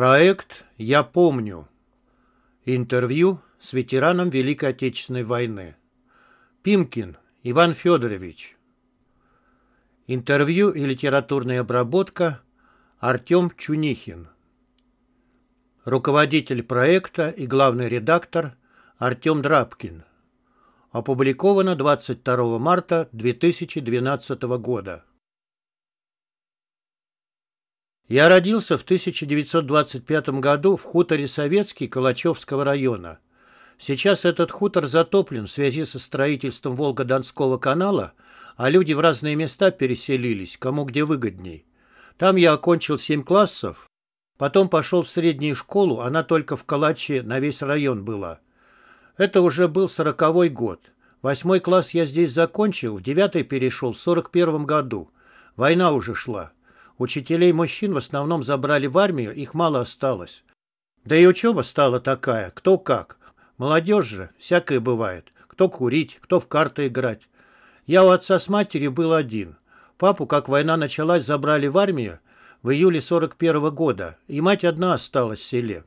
Проект «Я помню». Интервью с ветераном Великой Отечественной войны. Пимкин Иван Федорович. Интервью и литературная обработка Артем Чунихин. Руководитель проекта и главный редактор Артем Драбкин. Опубликовано 22 марта 2012 года. Я родился в 1925 году в хуторе Советский Калачевского района. Сейчас этот хутор затоплен в связи со строительством Волго-Донского канала, а люди в разные места переселились, кому где выгодней. Там я окончил 7 классов, потом пошел в среднюю школу, она только в Калаче на весь район была. Это уже был сороковой год. Восьмой класс я здесь закончил, в девятый перешел в сорок первом году. Война уже шла. Учителей мужчин в основном забрали в армию, их мало осталось. Да и учеба стала такая, кто как. Молодежь же, всякое бывает. Кто курить, кто в карты играть. Я у отца с матерью был один. Папу, как война началась, забрали в армию в июле 41 -го года, и мать одна осталась в селе.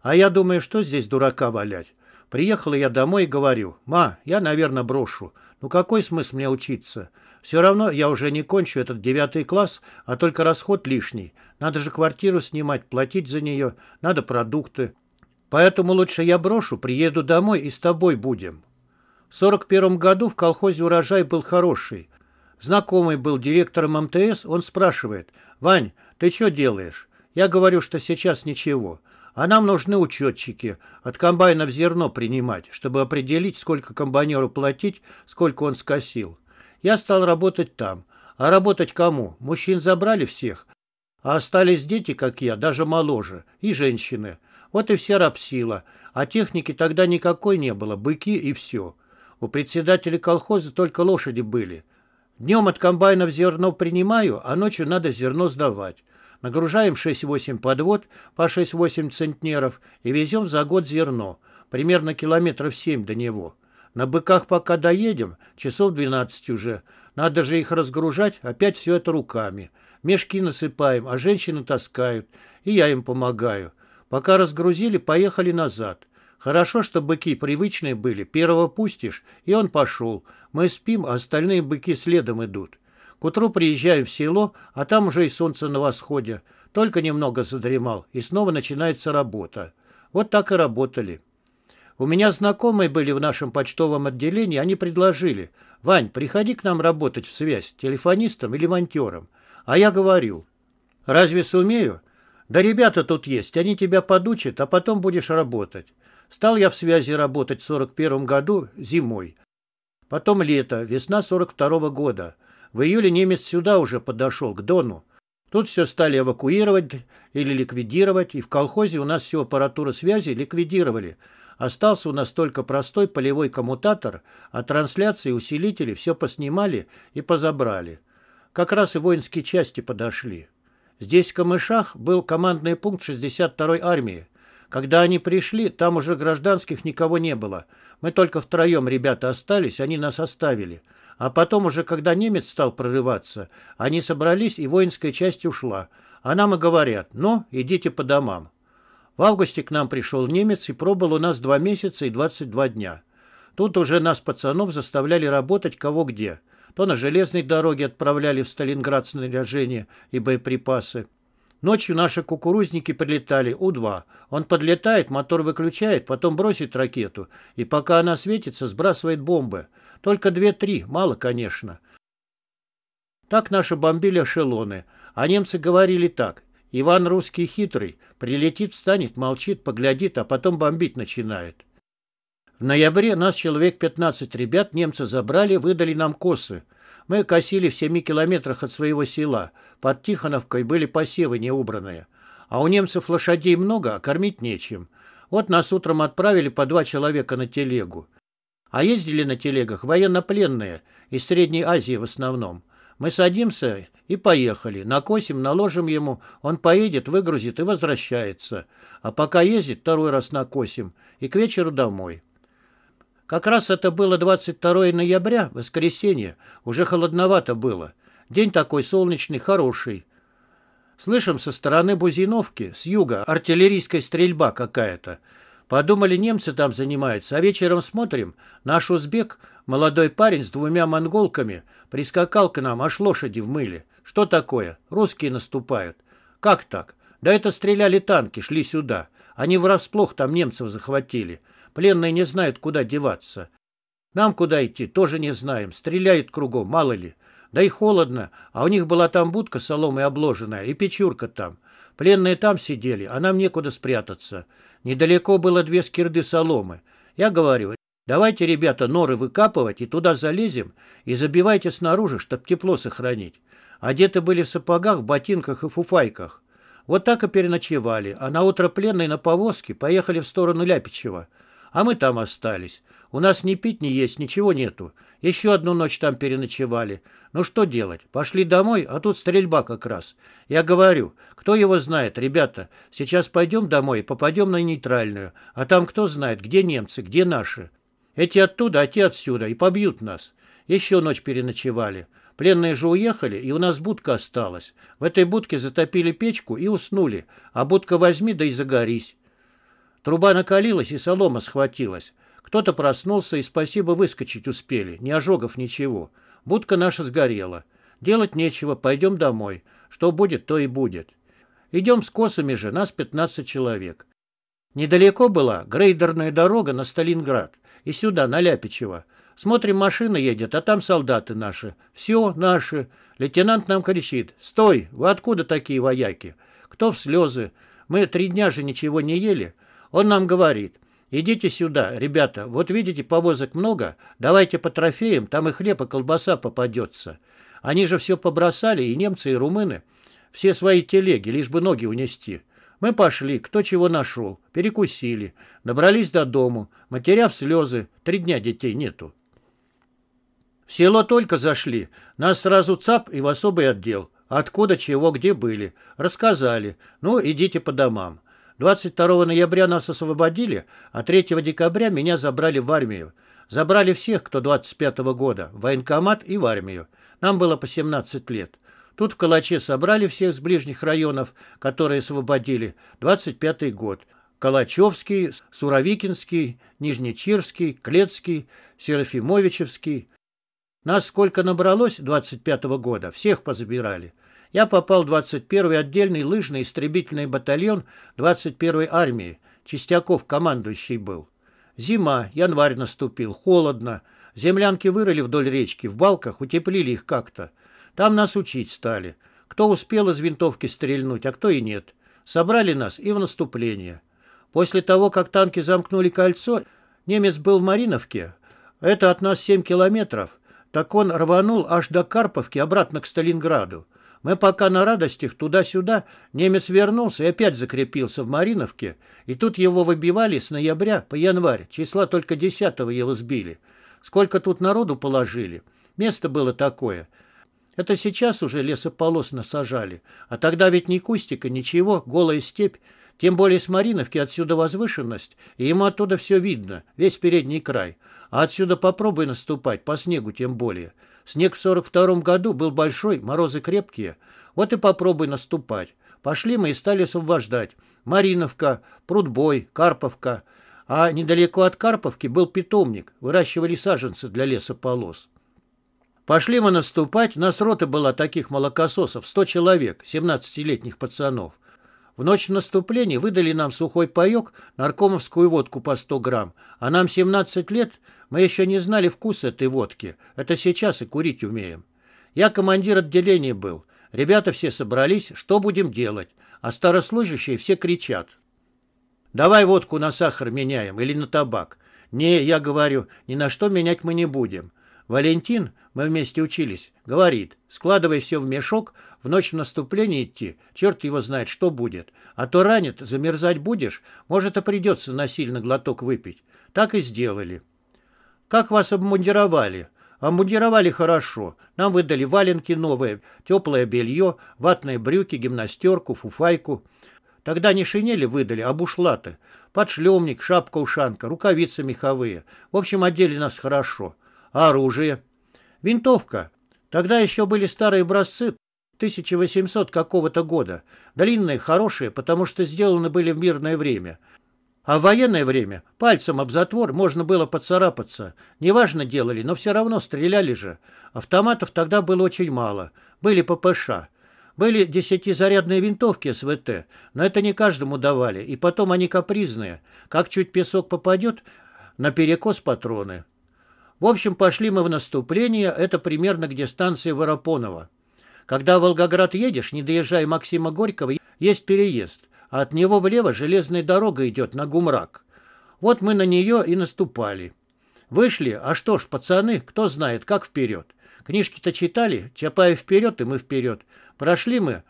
А я думаю, что здесь дурака валять? Приехала я домой и говорю, «Ма, я, наверное, брошу. Ну какой смысл мне учиться? Все равно я уже не кончу этот девятый класс, а только расход лишний. Надо же квартиру снимать, платить за нее, надо продукты. Поэтому лучше я брошу, приеду домой и с тобой будем. В сорок первом году в колхозе урожай был хороший. Знакомый был директором МТС, он спрашивает, «Вань, ты что делаешь?» Я говорю, что сейчас ничего. А нам нужны учетчики, от комбайна в зерно принимать, чтобы определить, сколько комбайнеру платить, сколько он скосил. Я стал работать там. А работать кому? Мужчин забрали всех. А остались дети, как я, даже моложе. И женщины. Вот и вся рабсила. А техники тогда никакой не было. Быки и все. У председателя колхоза только лошади были. Днем от комбайнов зерно принимаю, а ночью надо зерно сдавать. Нагружаем 6-8 подвод по 6-8 центнеров и везем за год зерно. Примерно километров 7 до него. На быках пока доедем, часов 12 уже. Надо же их разгружать, опять все это руками. Мешки насыпаем, а женщины таскают, и я им помогаю. Пока разгрузили, поехали назад. Хорошо, что быки привычные были, первого пустишь, и он пошел. Мы спим, а остальные быки следом идут. К утру приезжаю в село, а там уже и солнце на восходе. Только немного задремал, и снова начинается работа. Вот так и работали. У меня знакомые были в нашем почтовом отделении, они предложили, «Вань, приходи к нам работать в связь, телефонистом или монтером». А я говорю, «Разве сумею? Да ребята тут есть, они тебя подучат, а потом будешь работать». Стал я в связи работать в 41 году зимой. Потом лето, весна 42 -го года. В июле немец сюда уже подошел, к Дону. Тут все стали эвакуировать или ликвидировать, и в колхозе у нас всю аппаратуру связи ликвидировали – Остался у нас только простой полевой коммутатор, а трансляции и усилители все поснимали и позабрали. Как раз и воинские части подошли. Здесь, в Камышах, был командный пункт 62-й армии. Когда они пришли, там уже гражданских никого не было. Мы только втроем ребята остались, они нас оставили. А потом уже, когда немец стал прорываться, они собрались, и воинская часть ушла. А нам и говорят, ну, идите по домам. В августе к нам пришел немец и пробыл у нас два месяца и 22 дня. Тут уже нас, пацанов, заставляли работать кого где. То на железной дороге отправляли в Сталинград снаряжение и боеприпасы. Ночью наши кукурузники прилетали У-2. Он подлетает, мотор выключает, потом бросит ракету. И пока она светится, сбрасывает бомбы. Только две-три, мало, конечно. Так наши бомбили эшелоны. А немцы говорили так. Иван русский хитрый, прилетит, встанет, молчит, поглядит, а потом бомбить начинает. В ноябре нас человек 15 ребят немцы забрали, выдали нам косы. Мы косили в семи километрах от своего села. Под Тихоновкой были посевы неубранные. А у немцев лошадей много, а кормить нечем. Вот нас утром отправили по два человека на телегу. А ездили на телегах военнопленные, из Средней Азии в основном. Мы садимся и поехали. Накосим, наложим ему. Он поедет, выгрузит и возвращается. А пока ездит, второй раз накосим. И к вечеру домой. Как раз это было 22 ноября, воскресенье. Уже холодновато было. День такой солнечный, хороший. Слышим со стороны Бузиновки, с юга, артиллерийская стрельба какая-то. Подумали, немцы там занимаются, а вечером смотрим, наш узбек Молодой парень с двумя монголками прискакал к нам, аж лошади в мыле. Что такое? Русские наступают. Как так? Да это стреляли танки, шли сюда. Они врасплох там немцев захватили. Пленные не знают, куда деваться. Нам куда идти, тоже не знаем. Стреляют кругом, мало ли. Да и холодно, а у них была там будка соломой обложенная и печурка там. Пленные там сидели, а нам некуда спрятаться. Недалеко было две скирды соломы. Я говорю, Давайте, ребята, норы выкапывать и туда залезем, и забивайте снаружи, чтоб тепло сохранить. Одеты были в сапогах, ботинках и фуфайках. Вот так и переночевали, а на утро пленные на повозке поехали в сторону Ляпичева. А мы там остались. У нас ни пить, ни есть, ничего нету. Еще одну ночь там переночевали. Ну что делать? Пошли домой, а тут стрельба как раз. Я говорю, кто его знает, ребята, сейчас пойдем домой, и попадем на нейтральную. А там кто знает, где немцы, где наши. Эти оттуда, а те отсюда, и побьют нас. Еще ночь переночевали. Пленные же уехали, и у нас будка осталась. В этой будке затопили печку и уснули, а будка возьми да и загорись. Труба накалилась, и солома схватилась. Кто-то проснулся, и спасибо выскочить успели, ни ожогов, ничего. Будка наша сгорела. Делать нечего, пойдем домой. Что будет, то и будет. Идем с косами же, нас 15 человек. Недалеко была грейдерная дорога на Сталинград и сюда, на Ляпичево. Смотрим, машина едет, а там солдаты наши. Все наши. Лейтенант нам кричит. «Стой! Вы откуда такие вояки?» Кто в слезы? Мы три дня же ничего не ели. Он нам говорит. «Идите сюда, ребята. Вот видите, повозок много. Давайте по трофеям, там и хлеб, и колбаса попадется». Они же все побросали, и немцы, и румыны. Все свои телеги, лишь бы ноги унести. Мы пошли, кто чего нашел, перекусили, добрались до дому, матеря в слезы, три дня детей нету. В село только зашли, нас сразу ЦАП и в особый отдел. Откуда, чего, где были. Рассказали. Ну, идите по домам. 22 ноября нас освободили, а 3 декабря меня забрали в армию. Забрали всех, кто 25 года, в военкомат и в армию. Нам было по 17 лет. Тут в Калаче собрали всех с ближних районов, которые освободили, 25-й год. Калачевский, Суровикинский, Нижнечирский, Клецкий, Серафимовичевский. Нас сколько набралось 25-го года, всех позабирали. Я попал в 21-й отдельный лыжный истребительный батальон 21-й армии. Чистяков командующий был. Зима, январь наступил, холодно. Землянки вырыли вдоль речки, в балках утеплили их как-то. Там нас учить стали. Кто успел из винтовки стрельнуть, а кто и нет. Собрали нас и в наступление. После того, как танки замкнули кольцо, немец был в Мариновке. Это от нас 7 километров. Так он рванул аж до Карповки, обратно к Сталинграду. Мы пока на радостях туда-сюда, немец вернулся и опять закрепился в Мариновке, и тут его выбивали с ноября по январь, числа только 10 его сбили. Сколько тут народу положили? Место было такое. Это сейчас уже лесополос насажали. А тогда ведь ни кустика, ничего, голая степь. Тем более с Мариновки отсюда возвышенность, и ему оттуда все видно, весь передний край. А отсюда попробуй наступать, по снегу тем более. Снег в сорок втором году был большой, морозы крепкие. Вот и попробуй наступать. Пошли мы и стали освобождать. Мариновка, Прудбой, Карповка. А недалеко от Карповки был питомник, выращивали саженцы для лесополос. Пошли мы наступать, нас рота была таких молокососов, 100 человек, 17-летних пацанов. В ночь наступления выдали нам сухой паёк, наркомовскую водку по 100 грамм, а нам 17 лет, мы еще не знали вкус этой водки, это сейчас и курить умеем. Я командир отделения был, ребята все собрались, что будем делать, а старослужащие все кричат. «Давай водку на сахар меняем или на табак». «Не, я говорю, ни на что менять мы не будем». Валентин, мы вместе учились, говорит, складывай все в мешок, в ночь в наступление идти, черт его знает, что будет. А то ранит, замерзать будешь, может, и придется насильно глоток выпить. Так и сделали. Как вас обмундировали? Обмундировали хорошо. Нам выдали валенки новые, теплое белье, ватные брюки, гимнастерку, фуфайку. Тогда не шинели выдали, а бушлаты. Подшлемник, шапка-ушанка, рукавицы меховые. В общем, одели нас хорошо. А оружие? Винтовка. Тогда еще были старые образцы 1800 какого-то года. Длинные, хорошие, потому что сделаны были в мирное время. А в военное время пальцем об затвор можно было поцарапаться. Неважно делали, но все равно стреляли же. Автоматов тогда было очень мало. Были ППШ. Были десятизарядные винтовки СВТ, но это не каждому давали, и потом они капризные. Как чуть песок попадет, на перекос патроны. В общем, пошли мы в наступление, это примерно где станция Воропонова. Когда в Волгоград едешь, не доезжая Максима Горького, есть переезд, а от него влево железная дорога идет на Гумрак. Вот мы на нее и наступали. Вышли, а что ж, пацаны, кто знает, как вперед. Книжки-то читали, Чапаев вперед, и мы вперед. Прошли мы,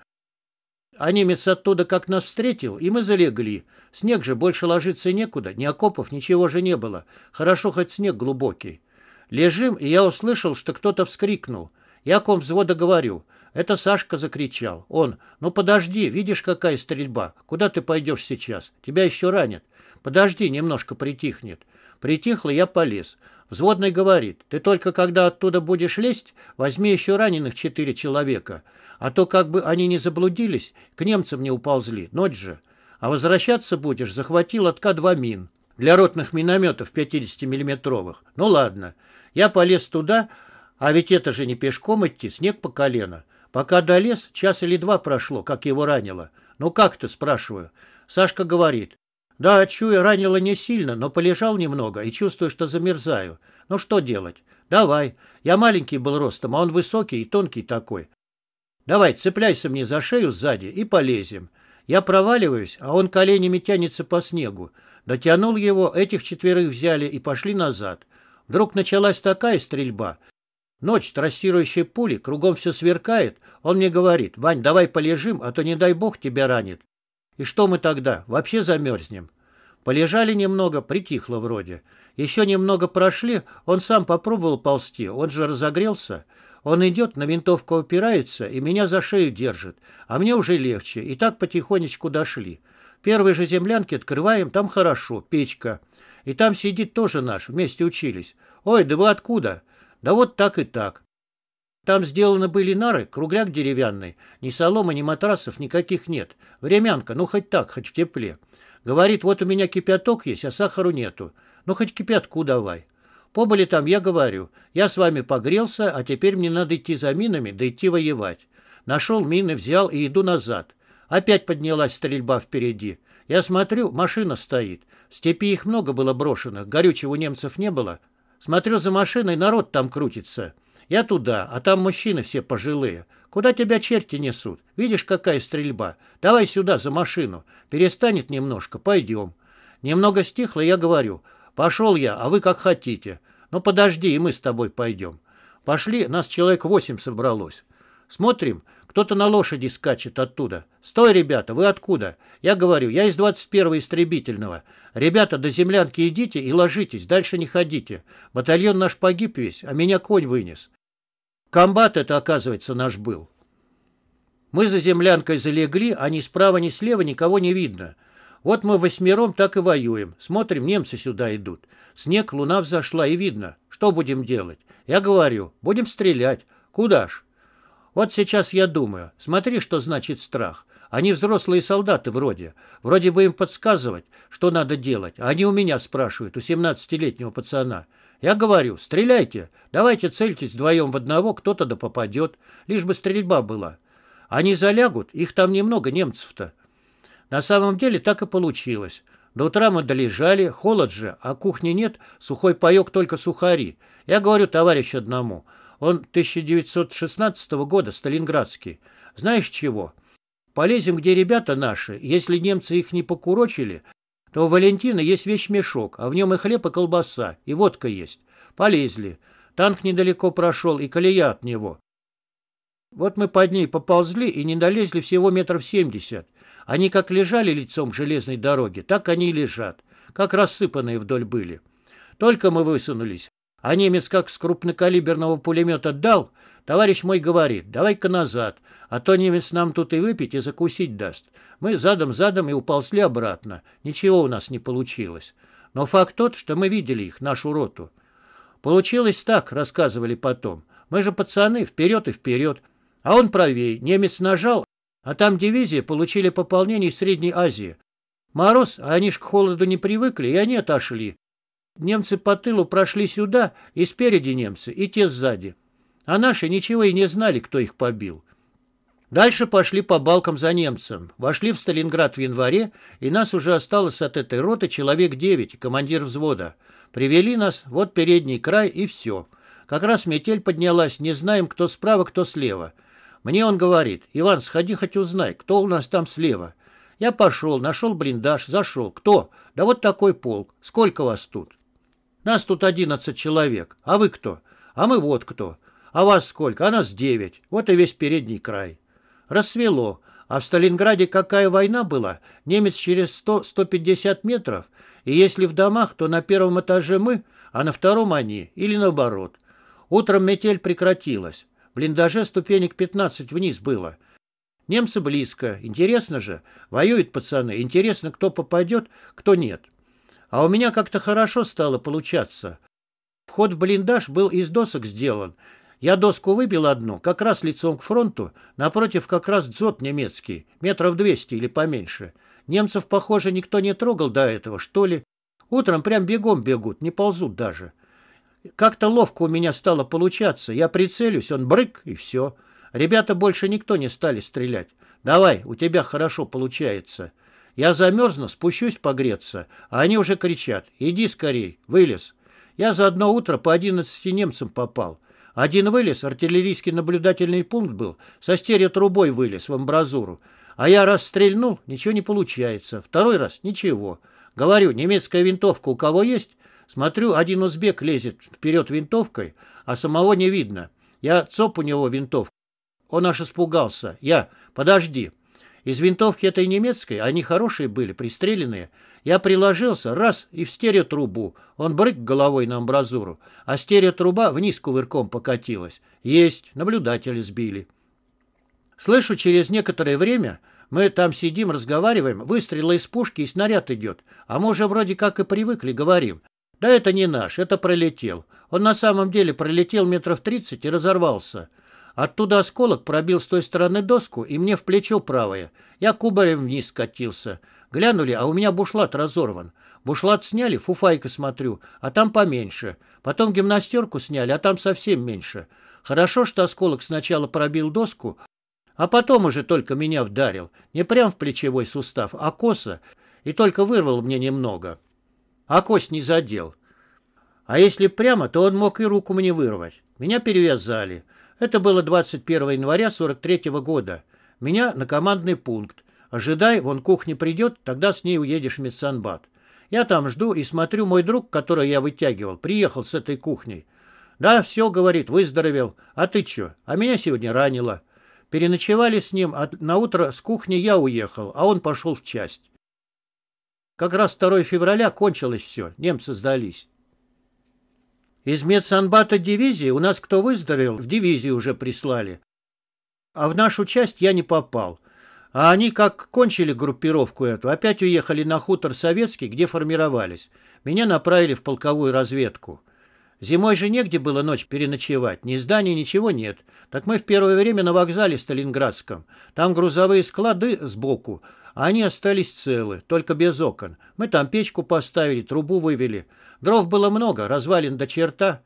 а немец оттуда как нас встретил, и мы залегли. Снег же больше ложиться некуда, ни окопов, ничего же не было. Хорошо хоть снег глубокий. Лежим, и я услышал, что кто-то вскрикнул. Я ком взвода говорю. Это Сашка закричал. Он, ну подожди, видишь, какая стрельба. Куда ты пойдешь сейчас? Тебя еще ранят. Подожди, немножко притихнет. Притихло, я полез. Взводный говорит, ты только когда оттуда будешь лезть, возьми еще раненых четыре человека, а то как бы они не заблудились, к немцам не уползли, ночь же. А возвращаться будешь, захватил отка два мин для ротных минометов 50-миллиметровых. Ну ладно. Я полез туда, а ведь это же не пешком идти, снег по колено. Пока долез, час или два прошло, как его ранило. «Ну как ты?» – спрашиваю. Сашка говорит. «Да, чую, ранило не сильно, но полежал немного и чувствую, что замерзаю. Ну что делать? Давай. Я маленький был ростом, а он высокий и тонкий такой. Давай, цепляйся мне за шею сзади и полезем. Я проваливаюсь, а он коленями тянется по снегу. Дотянул его, этих четверых взяли и пошли назад. Вдруг началась такая стрельба. Ночь, трассирующие пули, кругом все сверкает. Он мне говорит, Вань, давай полежим, а то не дай бог тебя ранит. И что мы тогда, вообще замерзнем? Полежали немного, притихло вроде. Еще немного прошли, он сам попробовал ползти, он же разогрелся. Он идет, на винтовку упирается и меня за шею держит, а мне уже легче, и так потихонечку дошли первой же землянке открываем, там хорошо, печка. И там сидит тоже наш, вместе учились. Ой, да вы откуда? Да вот так и так. Там сделаны были нары, кругляк деревянный. Ни соломы, ни матрасов никаких нет. Времянка, ну хоть так, хоть в тепле. Говорит, вот у меня кипяток есть, а сахару нету. Ну хоть кипятку давай. Побыли там, я говорю, я с вами погрелся, а теперь мне надо идти за минами, да идти воевать. Нашел мины, взял и иду назад. Опять поднялась стрельба впереди. Я смотрю, машина стоит. В степи их много было брошено, горючего у немцев не было. Смотрю за машиной, народ там крутится. Я туда, а там мужчины все пожилые. Куда тебя черти несут? Видишь, какая стрельба? Давай сюда, за машину. Перестанет немножко, пойдем. Немного стихло, я говорю. Пошел я, а вы как хотите. Ну подожди, и мы с тобой пойдем. Пошли, нас человек восемь собралось. Смотрим, кто-то на лошади скачет оттуда. «Стой, ребята, вы откуда?» Я говорю, я из 21-го истребительного. Ребята, до землянки идите и ложитесь, дальше не ходите. Батальон наш погиб весь, а меня конь вынес. Комбат это, оказывается, наш был. Мы за землянкой залегли, а ни справа, ни слева никого не видно. Вот мы восьмером так и воюем. Смотрим, немцы сюда идут. Снег, луна взошла, и видно. Что будем делать? Я говорю, будем стрелять. Куда ж? Вот сейчас я думаю, смотри, что значит страх. Они взрослые солдаты вроде. Вроде бы им подсказывать, что надо делать. А они у меня спрашивают, у 17-летнего пацана. Я говорю, стреляйте, давайте цельтесь вдвоем в одного, кто-то да попадет. Лишь бы стрельба была. Они залягут, их там немного, немцев-то. На самом деле так и получилось. До утра мы долежали, холод же, а кухни нет, сухой паёк только сухари. Я говорю товарищ одному – он 1916 года, сталинградский. Знаешь чего? Полезем, где ребята наши. Если немцы их не покурочили, то у Валентина есть вещмешок, а в нем и хлеб, и колбаса, и водка есть. Полезли. Танк недалеко прошел, и колея от него. Вот мы под ней поползли и не долезли всего метров семьдесят. Они как лежали лицом к железной дороге, так они и лежат, как рассыпанные вдоль были. Только мы высунулись, а немец как с крупнокалиберного пулемета дал, товарищ мой говорит, давай-ка назад, а то немец нам тут и выпить, и закусить даст. Мы задом-задом и уползли обратно. Ничего у нас не получилось. Но факт тот, что мы видели их, нашу роту. Получилось так, рассказывали потом. Мы же пацаны, вперед и вперед. А он правее. Немец нажал, а там дивизия получили пополнение из Средней Азии. Мороз, а они ж к холоду не привыкли, и они отошли. Немцы по тылу прошли сюда, и спереди немцы, и те сзади. А наши ничего и не знали, кто их побил. Дальше пошли по балкам за немцем. Вошли в Сталинград в январе, и нас уже осталось от этой роты человек девять, командир взвода. Привели нас, вот передний край, и все. Как раз метель поднялась, не знаем, кто справа, кто слева. Мне он говорит, Иван, сходи хоть узнай, кто у нас там слева. Я пошел, нашел блиндаж, зашел. Кто? Да вот такой полк. Сколько вас тут? Нас тут одиннадцать человек. А вы кто? А мы вот кто. А вас сколько? А нас девять. Вот и весь передний край. Рассвело. А в Сталинграде какая война была? Немец через 100-150 метров. И если в домах, то на первом этаже мы, а на втором они. Или наоборот. Утром метель прекратилась. В блиндаже ступенек 15 вниз было. Немцы близко. Интересно же. Воюют пацаны. Интересно, кто попадет, кто нет. А у меня как-то хорошо стало получаться. Вход в блиндаж был из досок сделан. Я доску выбил одну, как раз лицом к фронту, напротив как раз дзот немецкий, метров двести или поменьше. Немцев, похоже, никто не трогал до этого, что ли. Утром прям бегом бегут, не ползут даже. Как-то ловко у меня стало получаться. Я прицелюсь, он брык, и все. Ребята больше никто не стали стрелять. Давай, у тебя хорошо получается. Я замерзну, спущусь погреться, а они уже кричат «Иди скорей, вылез». Я за одно утро по 11 немцам попал. Один вылез, артиллерийский наблюдательный пункт был, со стереотрубой вылез в амбразуру. А я раз стрельнул, ничего не получается. Второй раз – ничего. Говорю, немецкая винтовка у кого есть? Смотрю, один узбек лезет вперед винтовкой, а самого не видно. Я цоп у него винтовку. Он аж испугался. Я, подожди. Из винтовки этой немецкой, они хорошие были, пристреленные. Я приложился, раз, и в стереотрубу. Он брык головой на амбразуру, а стереотруба вниз кувырком покатилась. Есть, наблюдатели сбили. Слышу, через некоторое время мы там сидим, разговариваем, выстрелы из пушки и снаряд идет. А мы уже вроде как и привыкли, говорим. Да это не наш, это пролетел. Он на самом деле пролетел метров тридцать и разорвался. Оттуда осколок пробил с той стороны доску и мне в плечо правое. Я кубарем вниз скатился. Глянули, а у меня бушлат разорван. Бушлат сняли, фуфайка смотрю, а там поменьше. Потом гимнастерку сняли, а там совсем меньше. Хорошо, что осколок сначала пробил доску, а потом уже только меня вдарил. Не прям в плечевой сустав, а косо. И только вырвал мне немного. А кость не задел. А если прямо, то он мог и руку мне вырвать. Меня перевязали. Это было 21 января 43 -го года. Меня на командный пункт. Ожидай, вон кухня придет, тогда с ней уедешь в медсанбат. Я там жду и смотрю, мой друг, которого я вытягивал, приехал с этой кухней. Да, все, говорит, выздоровел. А ты че? А меня сегодня ранило. Переночевали с ним, а на утро с кухни я уехал, а он пошел в часть. Как раз 2 февраля кончилось все, немцы сдались. Из медсанбата дивизии у нас кто выздоровел, в дивизию уже прислали. А в нашу часть я не попал. А они как кончили группировку эту, опять уехали на хутор советский, где формировались. Меня направили в полковую разведку. Зимой же негде было ночь переночевать, ни зданий, ничего нет. Так мы в первое время на вокзале Сталинградском. Там грузовые склады сбоку, они остались целы, только без окон. Мы там печку поставили, трубу вывели. Дров было много, развалин до черта.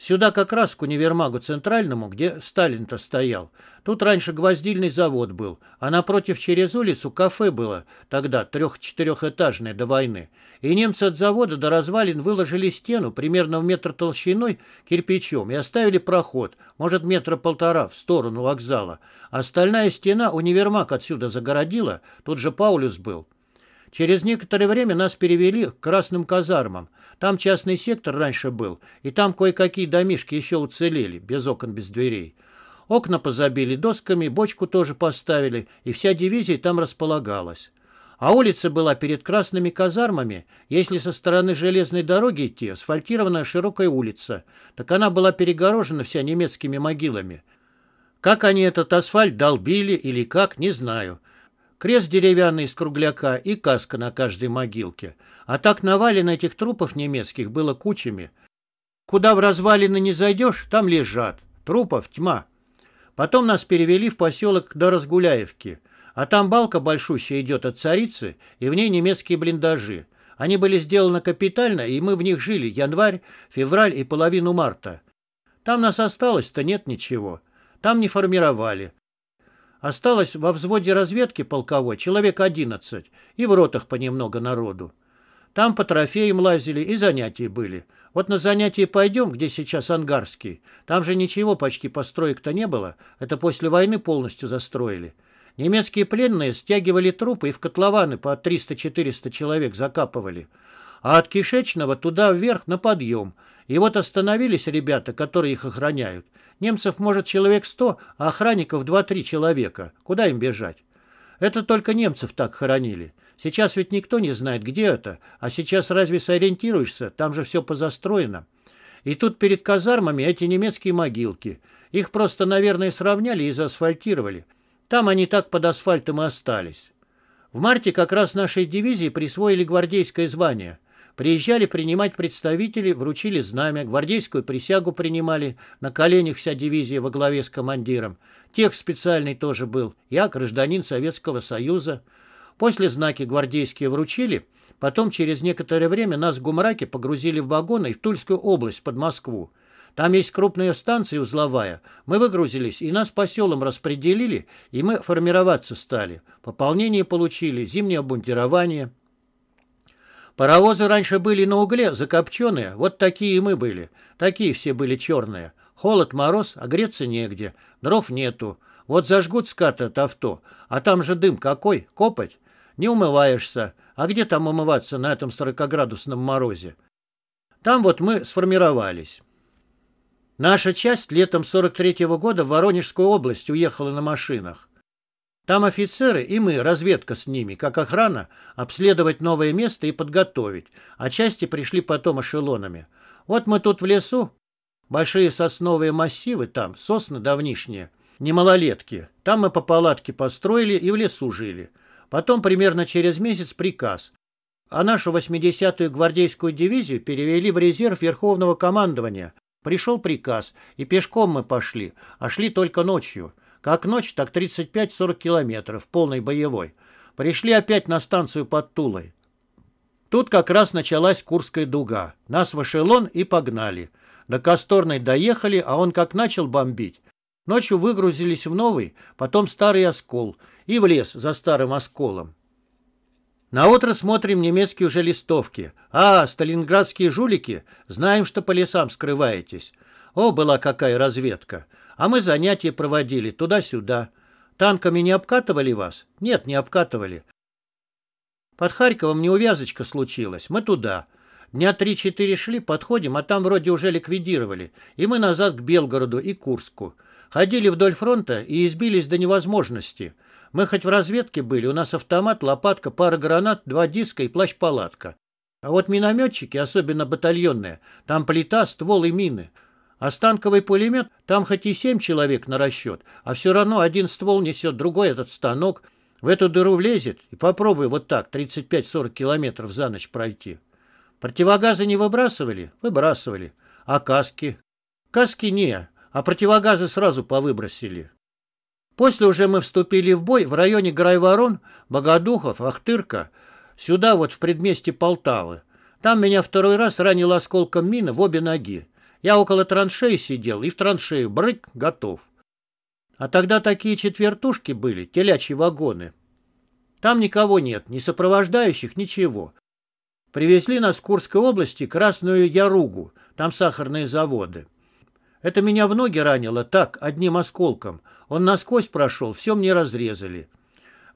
Сюда как раз к универмагу центральному, где Сталин-то стоял. Тут раньше гвоздильный завод был, а напротив через улицу кафе было, тогда трех-четырехэтажное до войны. И немцы от завода до развалин выложили стену примерно в метр толщиной кирпичом и оставили проход, может метра полтора в сторону вокзала. Остальная стена универмаг отсюда загородила, тут же Паулюс был. Через некоторое время нас перевели к красным казармам. Там частный сектор раньше был, и там кое-какие домишки еще уцелели, без окон, без дверей. Окна позабили досками, бочку тоже поставили, и вся дивизия там располагалась. А улица была перед красными казармами. Если со стороны железной дороги идти, асфальтированная широкая улица, так она была перегорожена вся немецкими могилами. Как они этот асфальт долбили или как, не знаю. Крест деревянный из кругляка и каска на каждой могилке. А так навалено этих трупов немецких было кучами. Куда в развалины не зайдешь, там лежат. Трупов тьма. Потом нас перевели в поселок до Разгуляевки. А там балка большущая идет от царицы, и в ней немецкие блиндажи. Они были сделаны капитально, и мы в них жили январь, февраль и половину марта. Там нас осталось-то нет ничего. Там не формировали. Осталось во взводе разведки полковой человек 11 и в ротах понемногу народу. Там по трофеям лазили и занятия были. Вот на занятия пойдем, где сейчас Ангарский. Там же ничего почти построек-то не было. Это после войны полностью застроили. Немецкие пленные стягивали трупы и в котлованы по 300-400 человек закапывали. А от кишечного туда вверх на подъем – и вот остановились ребята, которые их охраняют. Немцев, может, человек сто, а охранников два-три человека. Куда им бежать? Это только немцев так хоронили. Сейчас ведь никто не знает, где это. А сейчас разве сориентируешься? Там же все позастроено. И тут перед казармами эти немецкие могилки. Их просто, наверное, сравняли и заасфальтировали. Там они так под асфальтом и остались. В марте как раз нашей дивизии присвоили гвардейское звание – Приезжали принимать представители, вручили знамя, гвардейскую присягу принимали, на коленях вся дивизия во главе с командиром. тех специальный тоже был. Я гражданин Советского Союза. После знаки гвардейские вручили, потом через некоторое время нас в Гумраке погрузили в вагоны и в Тульскую область под Москву. Там есть крупная станция узловая. Мы выгрузились, и нас по селам распределили, и мы формироваться стали. Пополнение получили, зимнее обмундирование – Паровозы раньше были на угле, закопченные, вот такие мы были. Такие все были черные. Холод, мороз, а греться негде, дров нету. Вот зажгут скат от авто, а там же дым какой, копоть. Не умываешься. А где там умываться на этом 40-градусном морозе? Там вот мы сформировались. Наша часть летом 43-го года в Воронежскую область уехала на машинах. Там офицеры и мы, разведка с ними, как охрана, обследовать новое место и подготовить, а части пришли потом эшелонами. Вот мы тут в лесу, большие сосновые массивы там, сосны давнишние, не малолетки. Там мы по палатке построили и в лесу жили. Потом примерно через месяц приказ. А нашу 80-ю гвардейскую дивизию перевели в резерв Верховного командования. Пришел приказ, и пешком мы пошли, а шли только ночью. Как ночь, так 35-40 километров, полной боевой. Пришли опять на станцию под Тулой. Тут как раз началась Курская дуга. Нас в эшелон и погнали. До Косторной доехали, а он как начал бомбить. Ночью выгрузились в новый, потом старый оскол и в лес за старым осколом. На утро смотрим немецкие уже листовки. А, сталинградские жулики, знаем, что по лесам скрываетесь. О, была какая разведка. А мы занятия проводили туда-сюда. Танками не обкатывали вас? Нет, не обкатывали. Под Харьковом неувязочка случилась. Мы туда. Дня три-четыре шли, подходим, а там вроде уже ликвидировали. И мы назад к Белгороду и Курску. Ходили вдоль фронта и избились до невозможности. Мы хоть в разведке были, у нас автомат, лопатка, пара гранат, два диска и плащ-палатка. А вот минометчики, особенно батальонные, там плита, ствол и мины – а станковый пулемет, там хоть и семь человек на расчет, а все равно один ствол несет другой этот станок. В эту дыру влезет и попробуй вот так 35-40 километров за ночь пройти. Противогазы не выбрасывали? Выбрасывали. А каски? Каски не, а противогазы сразу повыбросили. После уже мы вступили в бой в районе Грайворон, Богодухов, Ахтырка, сюда вот в предместе Полтавы. Там меня второй раз ранило осколком мины в обе ноги. Я около траншеи сидел и в траншею брык готов. А тогда такие четвертушки были, телячьи вагоны. Там никого нет, ни сопровождающих, ничего. Привезли нас в Курской области Красную Яругу, там сахарные заводы. Это меня в ноги ранило так, одним осколком. Он насквозь прошел, все мне разрезали.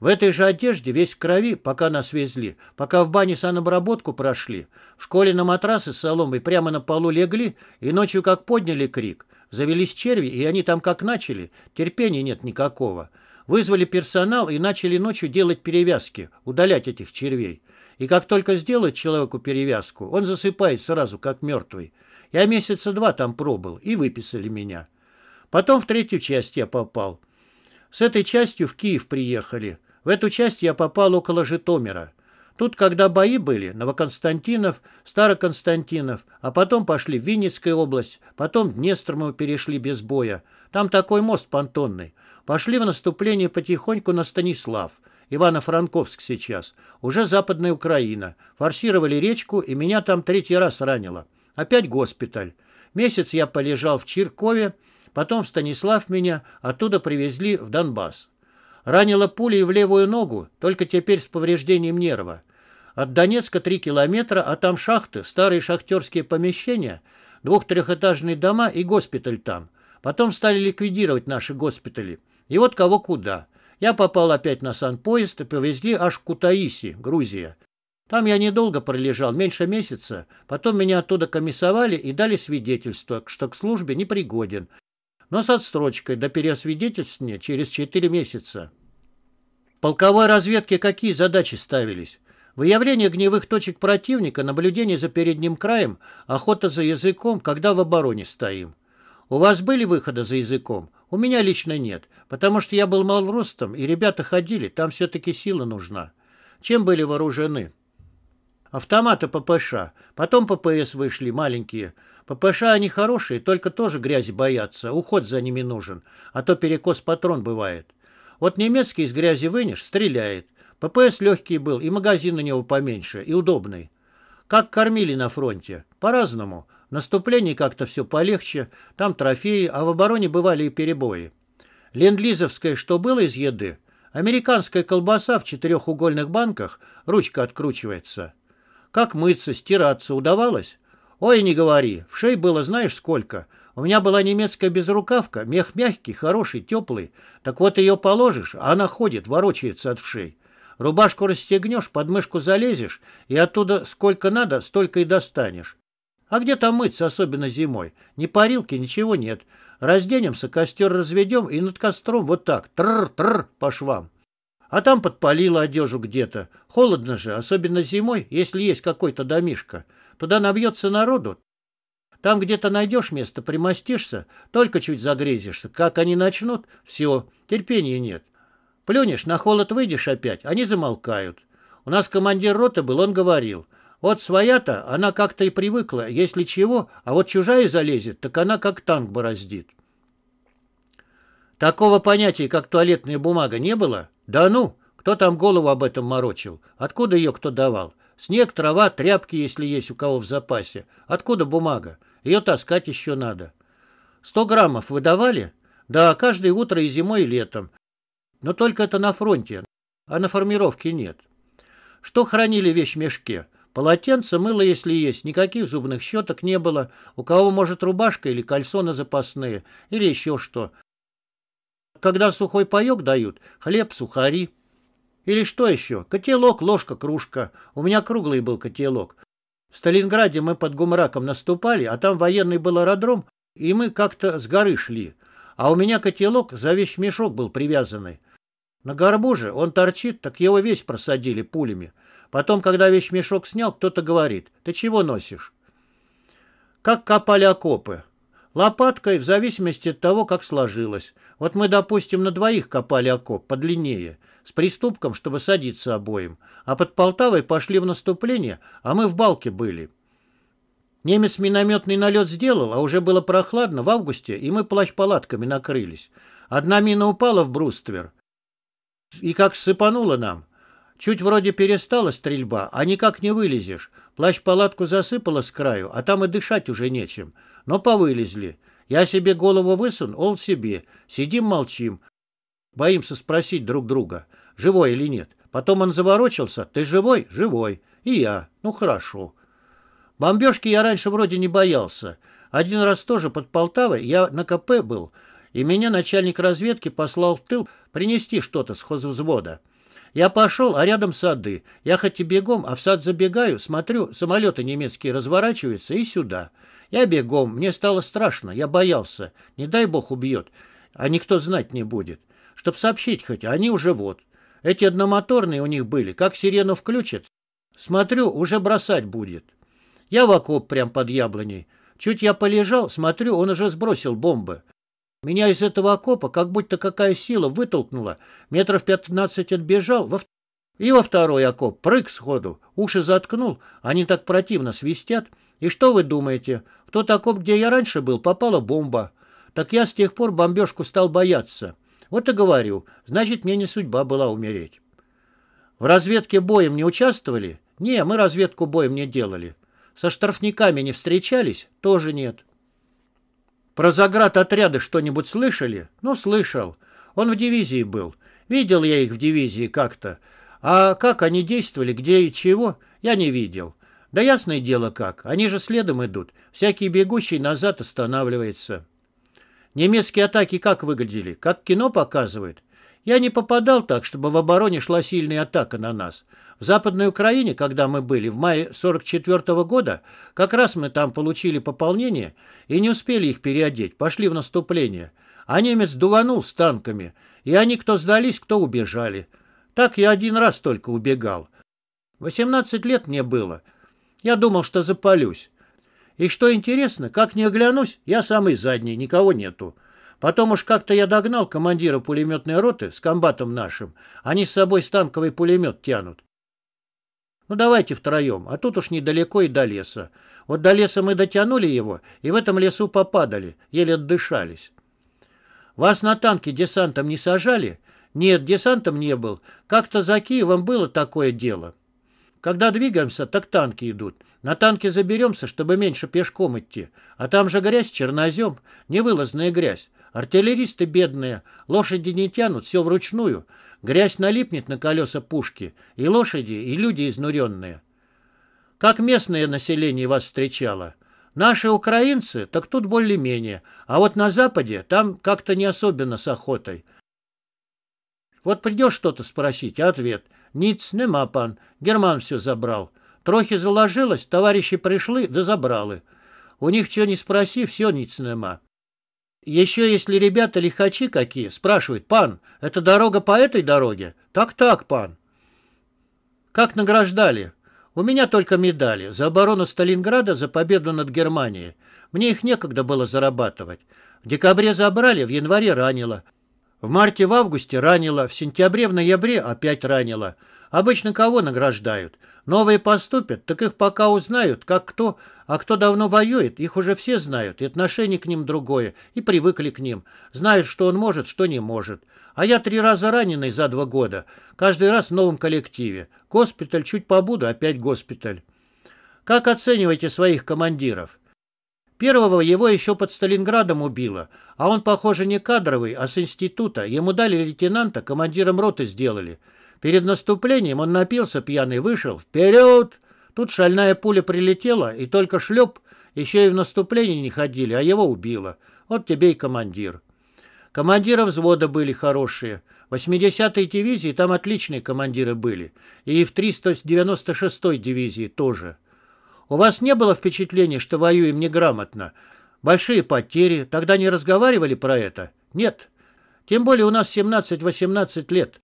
В этой же одежде, весь в крови, пока нас везли, пока в бане санобработку прошли, в школе на матрасы с соломой прямо на полу легли и ночью как подняли крик. Завелись черви, и они там как начали, терпения нет никакого. Вызвали персонал и начали ночью делать перевязки, удалять этих червей. И как только сделают человеку перевязку, он засыпает сразу, как мертвый. Я месяца два там пробыл, и выписали меня. Потом в третью часть я попал. С этой частью в Киев приехали. В эту часть я попал около Житомира. Тут, когда бои были, Новоконстантинов, Староконстантинов, а потом пошли в Винницкую область, потом Днестром мы перешли без боя. Там такой мост понтонный. Пошли в наступление потихоньку на Станислав, Ивано-Франковск сейчас, уже Западная Украина. Форсировали речку, и меня там третий раз ранило. Опять госпиталь. Месяц я полежал в Чиркове, потом в Станислав меня, оттуда привезли в Донбасс. Ранила пулей в левую ногу, только теперь с повреждением нерва. От Донецка три километра, а там шахты, старые шахтерские помещения, двух-трехэтажные дома и госпиталь там. Потом стали ликвидировать наши госпитали. И вот кого куда. Я попал опять на санпоезд и повезли аж в Кутаиси, Грузия. Там я недолго пролежал, меньше месяца. Потом меня оттуда комиссовали и дали свидетельство, что к службе не пригоден но с отсрочкой до переосвидетельствования через 4 месяца. Полковой разведке какие задачи ставились? Выявление гневых точек противника, наблюдение за передним краем, охота за языком, когда в обороне стоим. У вас были выходы за языком? У меня лично нет, потому что я был мал ростом, и ребята ходили, там все-таки сила нужна. Чем были вооружены? Автоматы ППШ, потом ППС вышли, маленькие – ППШ они хорошие, только тоже грязи боятся, уход за ними нужен, а то перекос патрон бывает. Вот немецкий из грязи вынешь, стреляет. ППС легкий был, и магазин у него поменьше, и удобный. Как кормили на фронте? По-разному. В наступлении как-то все полегче, там трофеи, а в обороне бывали и перебои. Ленд-лизовское что было из еды? Американская колбаса в четырехугольных банках, ручка откручивается. Как мыться, стираться удавалось? «Ой, не говори, в шей было знаешь сколько. У меня была немецкая безрукавка, мех мягкий, хороший, теплый. Так вот ее положишь, а она ходит, ворочается от вшей. Рубашку расстегнешь, под мышку залезешь, и оттуда сколько надо, столько и достанешь. А где там мыться, особенно зимой? Ни парилки, ничего нет. Разденемся, костер разведем и над костром вот так, тр-тр, по швам. А там подпалило одежу где-то. Холодно же, особенно зимой, если есть какой-то домишко. Туда набьется народу. Там где-то найдешь место, примостишься, только чуть загрезишься. Как они начнут, все, терпения нет. Плюнешь, на холод выйдешь опять, они замолкают. У нас командир роты был, он говорил. Вот своя-то, она как-то и привыкла, если чего, а вот чужая залезет, так она как танк бороздит. Такого понятия, как туалетная бумага, не было? Да ну, кто там голову об этом морочил? Откуда ее кто давал? Снег, трава, тряпки, если есть у кого в запасе. Откуда бумага? Ее таскать еще надо. Сто граммов выдавали? Да, каждое утро и зимой, и летом. Но только это на фронте, а на формировке нет. Что хранили в мешке? Полотенце, мыло, если есть, никаких зубных щеток не было. У кого, может, рубашка или кольцо запасные, или еще что. Когда сухой паек дают, хлеб, сухари. Или что еще? Котелок, ложка, кружка. У меня круглый был котелок. В Сталинграде мы под Гумраком наступали, а там военный был аэродром, и мы как-то с горы шли. А у меня котелок за весь мешок был привязанный. На горбу же он торчит, так его весь просадили пулями. Потом, когда весь мешок снял, кто-то говорит, ты чего носишь? Как копали окопы? Лопаткой, в зависимости от того, как сложилось. Вот мы, допустим, на двоих копали окоп, подлиннее – с приступком, чтобы садиться обоим, а под Полтавой пошли в наступление, а мы в Балке были. Немец минометный налет сделал, а уже было прохладно в августе, и мы плащ-палатками накрылись. Одна мина упала в бруствер, и как сыпануло нам. Чуть вроде перестала стрельба, а никак не вылезешь. Плащ-палатку засыпало с краю, а там и дышать уже нечем. Но повылезли. Я себе голову высун, он себе. Сидим, молчим. Боимся спросить друг друга, живой или нет. Потом он заворочился. Ты живой? Живой. И я. Ну, хорошо. Бомбежки я раньше вроде не боялся. Один раз тоже под Полтавой я на КП был, и меня начальник разведки послал в тыл принести что-то с хозвзвода. Я пошел, а рядом сады. Я хоть и бегом, а в сад забегаю, смотрю, самолеты немецкие разворачиваются и сюда. Я бегом, мне стало страшно, я боялся. Не дай бог убьет, а никто знать не будет чтоб сообщить хоть, а они уже вот. Эти одномоторные у них были, как сирену включат. Смотрю, уже бросать будет. Я в окоп прям под яблоней. Чуть я полежал, смотрю, он уже сбросил бомбы. Меня из этого окопа как будто какая сила вытолкнула. Метров пятнадцать отбежал, во и во второй окоп прыг сходу. Уши заткнул, они так противно свистят. И что вы думаете? В тот окоп, где я раньше был, попала бомба. Так я с тех пор бомбежку стал бояться. Вот и говорю, значит, мне не судьба была умереть. В разведке боем не участвовали? Не, мы разведку боем не делали. Со штрафниками не встречались? Тоже нет. Про заград отряды что-нибудь слышали? Ну, слышал. Он в дивизии был. Видел я их в дивизии как-то. А как они действовали, где и чего, я не видел. Да ясное дело как, они же следом идут. Всякий бегущий назад останавливается. Немецкие атаки как выглядели? Как кино показывает. Я не попадал так, чтобы в обороне шла сильная атака на нас. В Западной Украине, когда мы были, в мае 44 -го года, как раз мы там получили пополнение и не успели их переодеть, пошли в наступление. А немец дуванул с танками, и они кто сдались, кто убежали. Так я один раз только убегал. 18 лет мне было. Я думал, что запалюсь. И что интересно, как ни оглянусь, я самый задний, никого нету. Потом уж как-то я догнал командира пулеметной роты с комбатом нашим. Они с собой станковый пулемет тянут. Ну, давайте втроем, а тут уж недалеко и до леса. Вот до леса мы дотянули его, и в этом лесу попадали, еле отдышались. Вас на танке десантом не сажали? Нет, десантом не был. Как-то за Киевом было такое дело. Когда двигаемся, так танки идут. На танки заберемся, чтобы меньше пешком идти. А там же грязь, чернозем, невылазная грязь. Артиллеристы бедные, лошади не тянут, все вручную. Грязь налипнет на колеса пушки, и лошади, и люди изнуренные. Как местное население вас встречало? Наши украинцы, так тут более-менее, а вот на Западе там как-то не особенно с охотой. Вот придешь что-то спросить, а ответ Ніц нема, пан. Герман все забрал. Трохи заложилось, товарищи пришли, да забрали. У них чего не спроси, все ніц нема. Еще если ребята лихачи какие, спрашивают, пан, это дорога по этой дороге? Так-так, пан. Как награждали? У меня только медали. За оборону Сталинграда, за победу над Германией. Мне их некогда было зарабатывать. В декабре забрали, в январе ранило. В марте-августе ранило, в сентябре-ноябре опять ранило. Обычно кого награждают? Новые поступят, так их пока узнают, как кто, а кто давно воюет, их уже все знают, и отношение к ним другое, и привыкли к ним, знают, что он может, что не может. А я три раза раненый за два года, каждый раз в новом коллективе. Госпиталь, чуть побуду, опять госпиталь. Как оцениваете своих командиров? Первого его еще под Сталинградом убило, а он, похоже, не кадровый, а с института. Ему дали лейтенанта, командиром роты сделали. Перед наступлением он напился, пьяный вышел. «Вперед!» Тут шальная пуля прилетела, и только шлеп, еще и в наступление не ходили, а его убило. Вот тебе и командир. Командиры взвода были хорошие. В 80-й дивизии там отличные командиры были. И в 396-й дивизии тоже. У вас не было впечатления, что воюем неграмотно? Большие потери. Тогда не разговаривали про это? Нет. Тем более у нас 17-18 лет.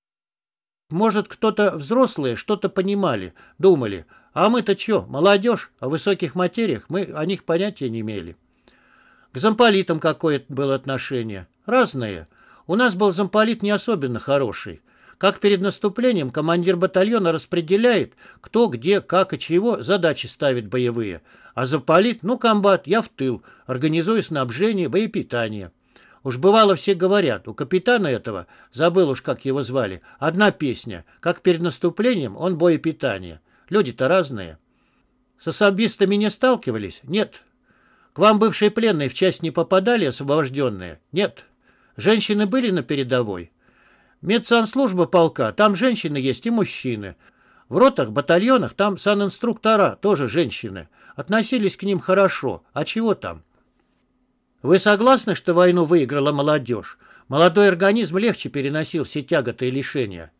Может, кто-то взрослые что-то понимали, думали. А мы-то что, молодежь, о высоких материях мы о них понятия не имели. К замполитам какое было отношение? Разное. У нас был замполит не особенно хороший как перед наступлением командир батальона распределяет, кто, где, как и чего задачи ставит боевые. А запалит, ну, комбат, я в тыл, организую снабжение, боепитание. Уж бывало все говорят, у капитана этого, забыл уж, как его звали, одна песня, как перед наступлением он боепитание. Люди-то разные. С особистами не сталкивались? Нет. К вам бывшие пленные в часть не попадали, освобожденные? Нет. Женщины были на передовой? Медсанслужба полка, там женщины есть и мужчины. В ротах, батальонах, там санинструктора, тоже женщины. Относились к ним хорошо. А чего там? Вы согласны, что войну выиграла молодежь? Молодой организм легче переносил все тяготы и лишения.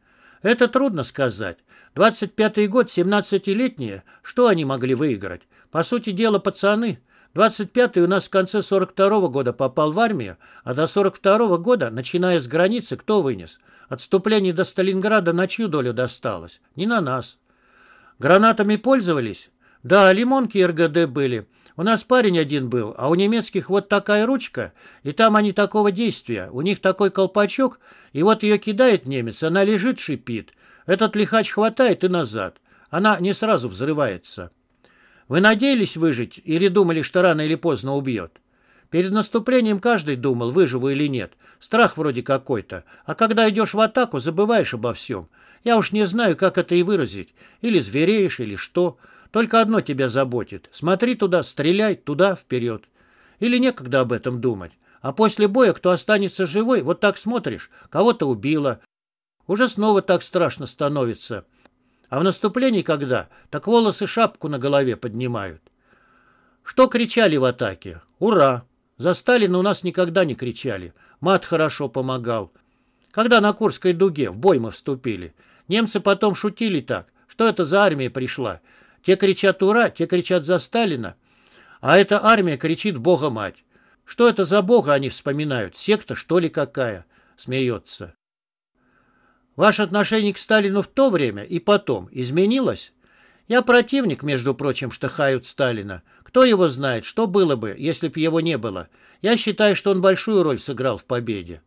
Это трудно сказать. 25-й год, 17-летние, что они могли выиграть? По сути дела, пацаны – 25-й у нас в конце 42-го года попал в армию, а до 42-го года, начиная с границы, кто вынес? Отступление до Сталинграда на чью долю досталось? Не на нас. Гранатами пользовались? Да, лимонки РГД были. У нас парень один был, а у немецких вот такая ручка, и там они такого действия. У них такой колпачок, и вот ее кидает немец, она лежит, шипит. Этот лихач хватает и назад. Она не сразу взрывается. Вы надеялись выжить или думали, что рано или поздно убьет? Перед наступлением каждый думал, выживу или нет. Страх вроде какой-то. А когда идешь в атаку, забываешь обо всем. Я уж не знаю, как это и выразить. Или звереешь, или что. Только одно тебя заботит. Смотри туда, стреляй, туда, вперед. Или некогда об этом думать. А после боя, кто останется живой, вот так смотришь, кого-то убило. Уже снова так страшно становится. А в наступлении когда? Так волосы шапку на голове поднимают. Что кричали в атаке? Ура! За Сталина у нас никогда не кричали. Мат хорошо помогал. Когда на Курской дуге в бой мы вступили, немцы потом шутили так, что это за армия пришла. Те кричат «Ура!», те кричат «За Сталина!», а эта армия кричит Бога мать!». Что это за Бога они вспоминают? Секта, что ли, какая? Смеется. Ваше отношение к Сталину в то время и потом изменилось? Я противник, между прочим, что Сталина. Кто его знает, что было бы, если бы его не было? Я считаю, что он большую роль сыграл в победе.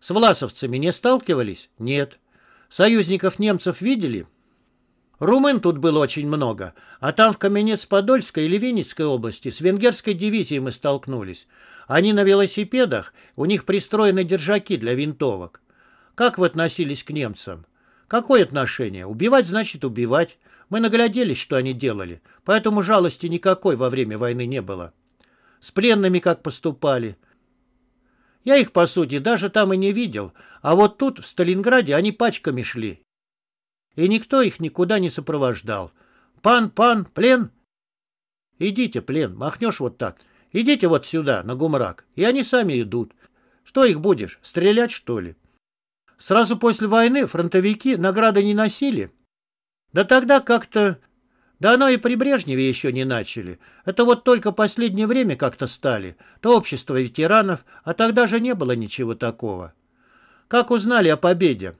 С власовцами не сталкивались? Нет. Союзников немцев видели? Румын тут было очень много, а там в Каменец-Подольской или Винницкой области с венгерской дивизией мы столкнулись. Они на велосипедах, у них пристроены держаки для винтовок. Как вы относились к немцам? Какое отношение? Убивать значит убивать. Мы нагляделись, что они делали, поэтому жалости никакой во время войны не было. С пленными как поступали. Я их, по сути, даже там и не видел, а вот тут, в Сталинграде, они пачками шли. И никто их никуда не сопровождал. Пан, пан, плен. Идите, плен, махнешь вот так. Идите вот сюда, на гумрак. И они сами идут. Что их будешь, стрелять, что ли? Сразу после войны фронтовики награды не носили. Да тогда как-то... Да оно и при Брежневе еще не начали. Это вот только последнее время как-то стали. То общество ветеранов, а тогда же не было ничего такого. Как узнали о победе?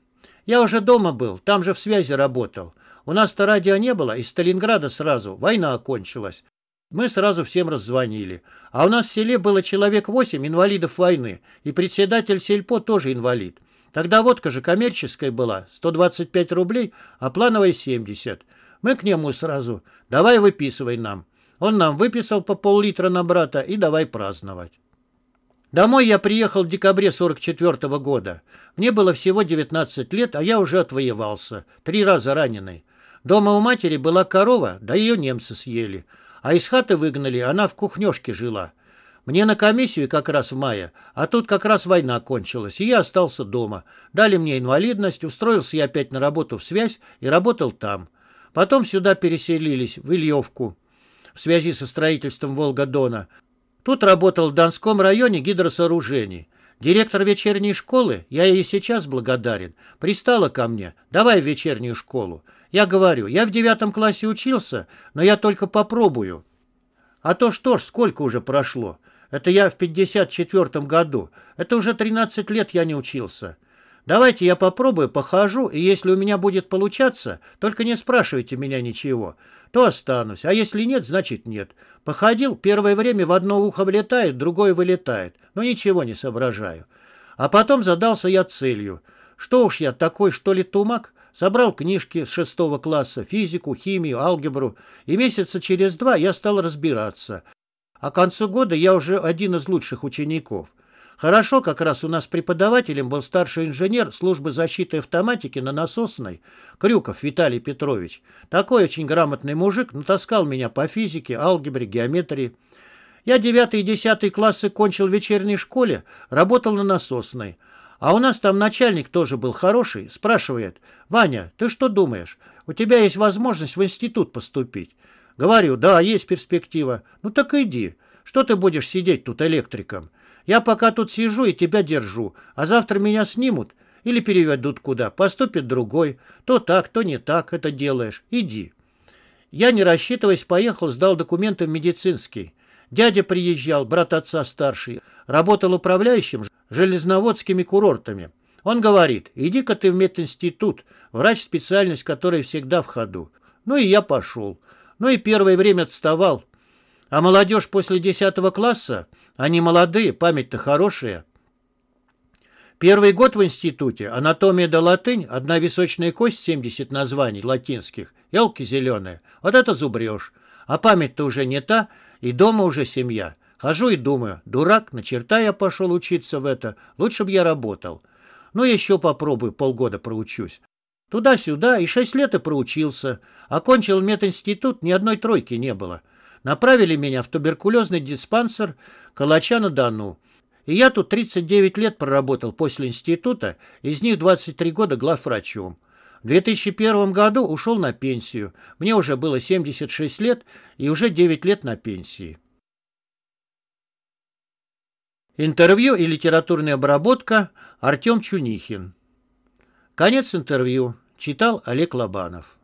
Я уже дома был, там же в связи работал. У нас-то радио не было, из Сталинграда сразу. Война окончилась. Мы сразу всем раззвонили. А у нас в селе было человек восемь инвалидов войны, и председатель сельпо тоже инвалид. Тогда водка же коммерческая была, 125 рублей, а плановая 70. Мы к нему сразу. Давай выписывай нам. Он нам выписал по пол-литра на брата и давай праздновать. Домой я приехал в декабре 44 -го года. Мне было всего 19 лет, а я уже отвоевался. Три раза раненый. Дома у матери была корова, да ее немцы съели. А из хаты выгнали, она в кухнёшке жила. Мне на комиссию как раз в мае, а тут как раз война кончилась, и я остался дома. Дали мне инвалидность, устроился я опять на работу в связь и работал там. Потом сюда переселились, в Ильевку, в связи со строительством Волгодона. Тут работал в Донском районе гидросооружений. Директор вечерней школы, я ей сейчас благодарен, пристала ко мне, давай в вечернюю школу. Я говорю, я в девятом классе учился, но я только попробую. А то что ж, сколько уже прошло. Это я в 54 году. Это уже 13 лет я не учился. Давайте я попробую, похожу, и если у меня будет получаться, только не спрашивайте меня ничего, то останусь, а если нет, значит нет. Походил, первое время в одно ухо влетает, другое вылетает, но ничего не соображаю. А потом задался я целью. Что уж я, такой что ли тумак? Собрал книжки с шестого класса, физику, химию, алгебру, и месяца через два я стал разбираться. А к концу года я уже один из лучших учеников. Хорошо, как раз у нас преподавателем был старший инженер службы защиты автоматики на насосной, Крюков Виталий Петрович. Такой очень грамотный мужик, натаскал меня по физике, алгебре, геометрии. Я девятый и десятый классы кончил в вечерней школе, работал на насосной. А у нас там начальник тоже был хороший, спрашивает, «Ваня, ты что думаешь? У тебя есть возможность в институт поступить. Говорю, да, есть перспектива. Ну так иди. Что ты будешь сидеть тут электриком? Я пока тут сижу и тебя держу, а завтра меня снимут или переведут куда. Поступит другой. То так, то не так это делаешь. Иди. Я, не рассчитываясь, поехал, сдал документы в медицинский. Дядя приезжал, брат отца старший, работал управляющим железноводскими курортами. Он говорит, иди-ка ты в мединститут, врач, специальность которой всегда в ходу. Ну и я пошел но ну и первое время отставал. А молодежь после 10 класса, они молодые, память-то хорошая. Первый год в институте анатомия да латынь, одна височная кость, 70 названий латинских, елки зеленые. Вот это зубрешь. А память-то уже не та, и дома уже семья. Хожу и думаю, дурак, на черта я пошел учиться в это, лучше бы я работал. Ну, еще попробую, полгода проучусь. Туда-сюда и шесть лет и проучился. Окончил мединститут, ни одной тройки не было. Направили меня в туберкулезный диспансер Калача-на-Дону. И я тут 39 лет проработал после института, из них 23 года главврачом. В 2001 году ушел на пенсию. Мне уже было 76 лет и уже 9 лет на пенсии. Интервью и литературная обработка Артем Чунихин. Конец интервью. Читал Олег Лобанов.